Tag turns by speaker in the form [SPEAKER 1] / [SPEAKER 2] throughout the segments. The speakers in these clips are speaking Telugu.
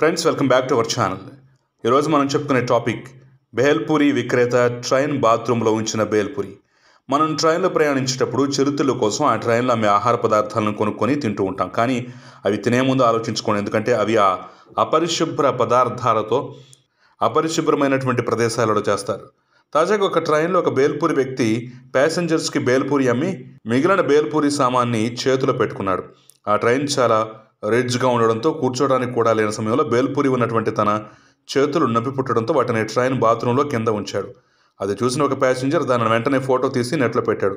[SPEAKER 1] friends welcome back to our channel ఈరోజు మనం చెప్పుకునే టాపిక్ బేల్పూరి విక్రేత ట్రైన్ బాత్రూంలో ఉంచిన బేల్పూరి మనం ట్రైన్లో ప్రయాణించేటప్పుడు చిరుతిళ్ళ కోసం ఆ ట్రైన్లో అమ్మే ఆహార పదార్థాలను కొనుక్కొని తింటూ ఉంటాం కానీ అవి తినే ముందు ఆలోచించుకోండి ఎందుకంటే అవి ఆ అపరిశుభ్ర పదార్థాలతో అపరిశుభ్రమైనటువంటి ప్రదేశాలలో చేస్తారు తాజాగా ఒక ట్రైన్లో ఒక బేల్పూరి వ్యక్తి ప్యాసింజర్స్కి బేల్పూరి అమ్మి మిగిలిన బేల్పూరి సామాన్ని చేతిలో పెట్టుకున్నాడు ఆ ట్రైన్ చాలా రెడ్జ్గా ఉండడంతో కూర్చోడానికి కూడా లేని సమయంలో బేల్పూరి ఉన్నటువంటి తన చేతులు నొప్పి పుట్టడంతో వాటిని ట్రైన్ బాత్రూంలో కింద ఉంచాడు అది చూసిన ఒక ప్యాసింజర్ దాని వెంటనే ఫోటో తీసి నెట్లో పెట్టాడు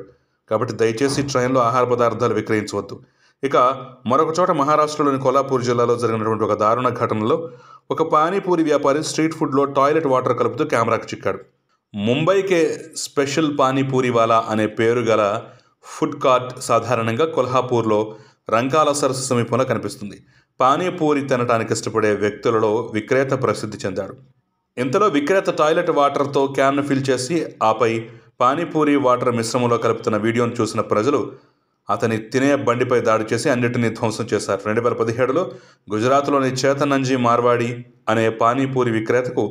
[SPEAKER 1] కాబట్టి దయచేసి ట్రైన్లో ఆహార పదార్థాలు విక్రయించవద్దు ఇక మరొక చోట మహారాష్ట్రలోని కొల్లాపూర్ జిల్లాలో జరిగినటువంటి ఒక దారుణ ఘటనలో ఒక పానీపూరి వ్యాపారి స్ట్రీట్ ఫుడ్లో టాయిలెట్ వాటర్ కలుపుతూ కెమెరాకు చిక్కాడు ముంబైకే స్పెషల్ పానీపూరి వాలా అనే పేరు గల ఫుడ్ కార్ట్ సాధారణంగా కొల్హాపూర్లో రంకాల సరస్సు సమీపంలో కనిపిస్తుంది పానీపూరి తినడానికి ఇష్టపడే వ్యక్తులలో విక్రేత ప్రసిద్ధి చెందాడు ఇంతలో విక్రేత టాయిలెట్ వాటర్తో క్యాన్ను ఫిల్ చేసి ఆపై పానీపూరి వాటర్ మిశ్రమంలో కలుపుతున్న వీడియోను చూసిన ప్రజలు అతని తినే బండిపై దాడి చేసి అన్నిటినీ ధ్వంసం చేశారు రెండు వేల పదిహేడులో గుజరాత్లోని చేతనంజి మార్వాడి అనే పానీపూరి విక్రేతకు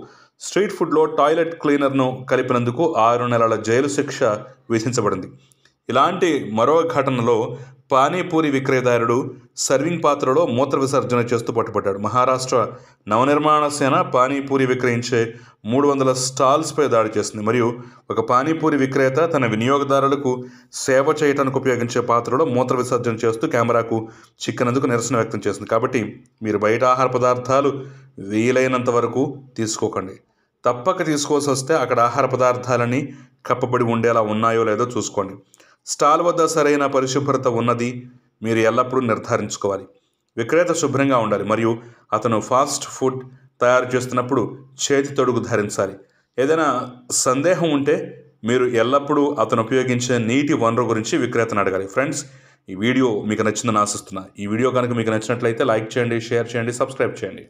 [SPEAKER 1] స్ట్రీట్ ఫుడ్లో టాయిలెట్ క్లీనర్ను కలిపినందుకు ఆరు నెలల జైలు శిక్ష విధించబడింది ఇలాంటి మరో ఘటనలో పానీపూరి విక్రయదారుడు సర్వింగ్ పాత్రలో మూత్ర విసర్జన చేస్తూ పట్టుపట్టాడు మహారాష్ట్ర నవనిర్మాణ సేన పానీపూరి విక్రయించే మూడు వందల స్టాల్స్పై దాడి చేసింది మరియు ఒక పానీపూరి విక్రేత తన వినియోగదారులకు సేవ చేయడానికి ఉపయోగించే పాత్రలో మూత్ర విసర్జన చేస్తూ కెమెరాకు చిక్కినందుకు నిరసన వ్యక్తం చేసింది కాబట్టి మీరు బయట ఆహార పదార్థాలు వీలైనంత వరకు తీసుకోకండి తప్పక తీసుకోవాల్సి వస్తే అక్కడ ఆహార పదార్థాలని కప్పబడి ఉండేలా ఉన్నాయో లేదో చూసుకోండి స్టాల్ వద్ద సరైన పరిశుభ్రత ఉన్నది మీరు ఎల్లప్పుడూ నిర్ధారించుకోవాలి విక్రేత శుభ్రంగా ఉండాలి మరియు అతను ఫాస్ట్ ఫుడ్ తయారు చేస్తున్నప్పుడు చేతి తొడుగు ధరించాలి ఏదైనా సందేహం ఉంటే మీరు ఎల్లప్పుడూ అతను ఉపయోగించే నీటి వనరు గురించి విక్రేతను అడగాలి ఫ్రెండ్స్ ఈ వీడియో మీకు నచ్చిందని ఆశిస్తున్నా ఈ వీడియో కనుక మీకు నచ్చినట్లయితే లైక్ చేయండి షేర్ చేయండి సబ్స్క్రైబ్ చేయండి